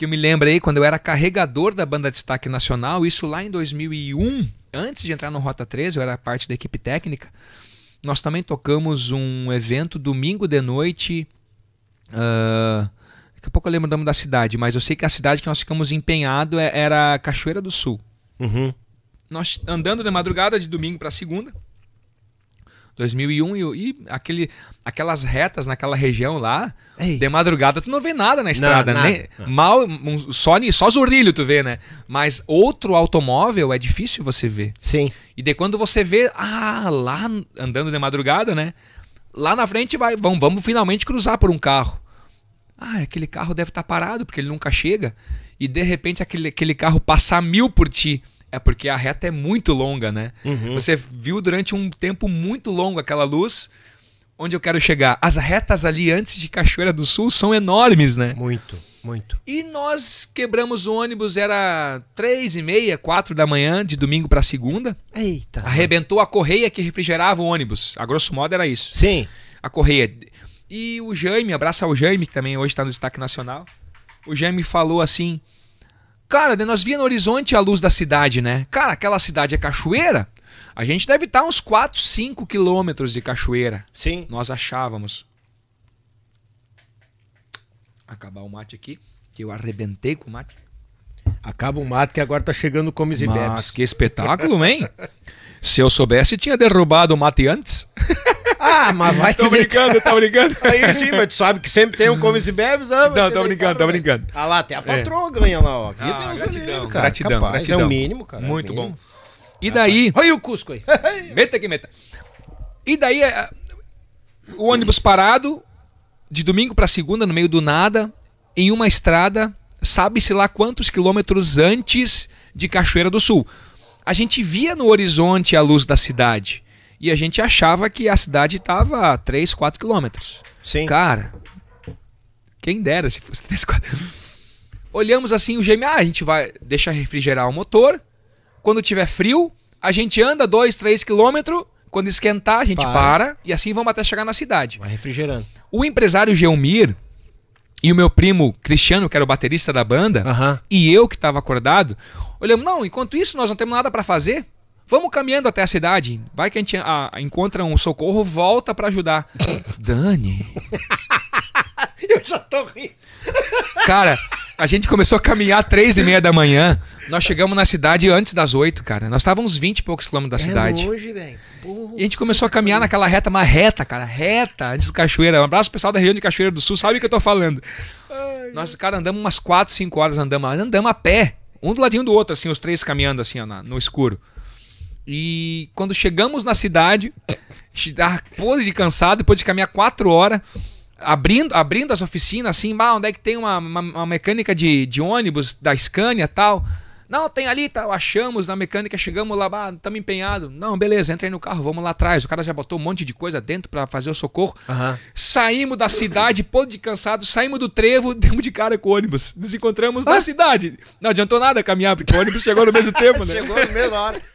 que eu me lembro aí quando eu era carregador da banda Destaque Nacional, isso lá em 2001, antes de entrar no Rota 13, eu era parte da equipe técnica. Nós também tocamos um evento domingo de noite. Uh, daqui a pouco eu lembro o nome da cidade, mas eu sei que a cidade que nós ficamos empenhado é, era Cachoeira do Sul. Uhum. Nós andando de madrugada de domingo para segunda 2001 e, e aquele, aquelas retas naquela região lá, Ei. de madrugada tu não vê nada na estrada, não, nada, Não. Mal, um, só, só zurrilho tu vê, né? Mas outro automóvel é difícil você ver. Sim. E de quando você vê, ah, lá andando de madrugada, né? Lá na frente vai, vamos, vamos finalmente cruzar por um carro. Ah, aquele carro deve estar tá parado porque ele nunca chega. E de repente aquele, aquele carro passar mil por ti é porque a reta é muito longa, né? Uhum. Você viu durante um tempo muito longo aquela luz. Onde eu quero chegar? As retas ali antes de Cachoeira do Sul são enormes, né? Muito, muito. E nós quebramos o ônibus, era três e meia, quatro da manhã, de domingo para segunda. Eita. Arrebentou a correia que refrigerava o ônibus. A grosso modo era isso. Sim. A correia. E o Jaime, abraça o Jaime, que também hoje está no destaque nacional. O Jaime falou assim: Cara, né, nós via no horizonte a luz da cidade, né? Cara, aquela cidade é cachoeira. A gente deve estar uns 4, 5 quilômetros de cachoeira. Sim. Nós achávamos. Acabar o mate aqui, que eu arrebentei com o mate. Acaba o mate que agora tá chegando o Comes Mas, que espetáculo, hein? Se eu soubesse, tinha derrubado o mate antes. Ah, mas vai tô que... Tô brincando, tô brincando. Aí sim, mas tu sabe que sempre tem um come e Bebes. sabe? não, tô brincando, tô brincando. Ah lá, até a é. patroa é. ganha lá, ó. Aqui ah, tem gratidão, livro, cara. Gratidão, Capaz, gratidão. É o mínimo, cara. É Muito é mínimo. bom. E daí... Olha o Cusco aí. meta que meta. E daí, é, o ônibus parado, de domingo para segunda, no meio do nada, em uma estrada, sabe-se lá quantos quilômetros antes de Cachoeira do Sul. A gente via no horizonte a luz da cidade. E a gente achava que a cidade estava a 3, 4 quilômetros. Sim. Cara, quem dera se fosse 3, 4. Olhamos assim o GMA, a gente vai deixar refrigerar o motor. Quando tiver frio, a gente anda 2, 3 quilômetros. Quando esquentar, a gente para. para. e assim vamos até chegar na cidade. Vai refrigerando. O empresário Geomir e o meu primo Cristiano, que era o baterista da banda, uhum. e eu que estava acordado, olhamos, não, enquanto isso nós não temos nada para fazer, Vamos caminhando até a cidade. Vai que a gente a, a, encontra um socorro, volta para ajudar. Dani. Eu já tô rindo. Cara, a gente começou a caminhar às três e meia da manhã. Nós chegamos na cidade antes das oito, cara. Nós estávamos uns vinte e poucos quilômetros da é cidade. Longe, velho. E a gente começou a caminhar naquela reta, mas reta, cara. Reta, antes do Cachoeira. Um abraço pessoal da região de Cachoeira do Sul, sabe o que eu tô falando. Ai, Nós, cara, andamos umas quatro, cinco horas, andamos, andamos a pé. Um do ladinho do outro, assim, os três caminhando, assim, ó, no escuro. E quando chegamos na cidade, pôde de cansado, depois de caminhar quatro horas, abrindo, abrindo as oficinas, assim, ah, onde é que tem uma, uma, uma mecânica de, de ônibus da Scania tal. Não, tem ali, tá, achamos na mecânica, chegamos lá, estamos empenhados. Não, beleza, aí no carro, vamos lá atrás. O cara já botou um monte de coisa dentro para fazer o socorro. Uhum. Saímos da cidade, podre de cansado, saímos do trevo, demos de cara com o ônibus. Nos encontramos ah. na cidade. Não adiantou nada caminhar, porque o ônibus chegou no mesmo tempo, né? chegou na mesma hora.